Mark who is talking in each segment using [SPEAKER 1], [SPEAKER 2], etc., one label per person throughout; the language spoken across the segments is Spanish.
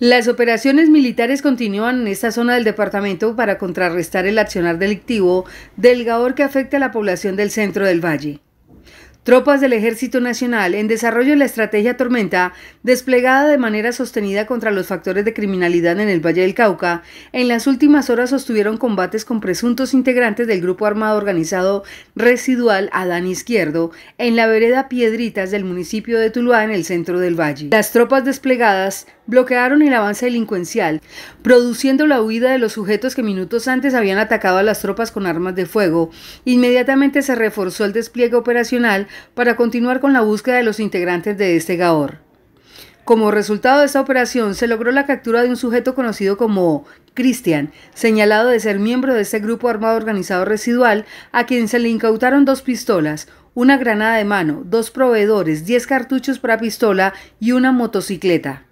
[SPEAKER 1] Las operaciones militares continúan en esta zona del departamento para contrarrestar el accionar delictivo del Gabor que afecta a la población del centro del valle. Tropas del Ejército Nacional en desarrollo de la estrategia Tormenta, desplegada de manera sostenida contra los factores de criminalidad en el Valle del Cauca, en las últimas horas sostuvieron combates con presuntos integrantes del grupo armado organizado residual Adán Izquierdo en la vereda Piedritas del municipio de Tuluá en el centro del valle. Las tropas desplegadas bloquearon el avance delincuencial, produciendo la huida de los sujetos que minutos antes habían atacado a las tropas con armas de fuego. Inmediatamente se reforzó el despliegue operacional para continuar con la búsqueda de los integrantes de este Gaor. Como resultado de esta operación, se logró la captura de un sujeto conocido como Christian, señalado de ser miembro de este grupo armado organizado residual, a quien se le incautaron dos pistolas, una granada de mano, dos proveedores, diez cartuchos para pistola y una motocicleta.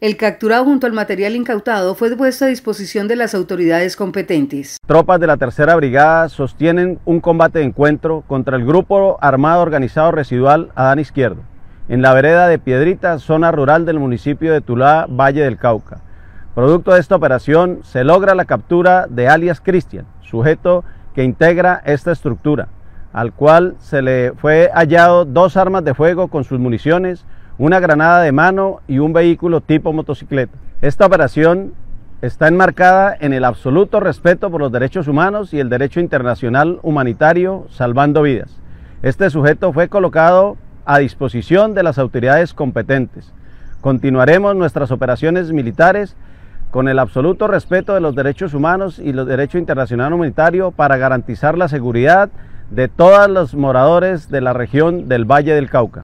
[SPEAKER 1] El capturado junto al material incautado fue puesto a disposición de las autoridades competentes.
[SPEAKER 2] Tropas de la Tercera Brigada sostienen un combate de encuentro contra el Grupo Armado Organizado Residual Adán Izquierdo, en la vereda de Piedrita, zona rural del municipio de Tulá, Valle del Cauca. Producto de esta operación se logra la captura de alias Cristian, sujeto que integra esta estructura, al cual se le fue hallado dos armas de fuego con sus municiones, una granada de mano y un vehículo tipo motocicleta. Esta operación está enmarcada en el absoluto respeto por los derechos humanos y el derecho internacional humanitario salvando vidas. Este sujeto fue colocado a disposición de las autoridades competentes. Continuaremos nuestras operaciones militares con el absoluto respeto de los derechos humanos y los derecho internacional humanitario para garantizar la seguridad de todos los moradores de la región del Valle del Cauca.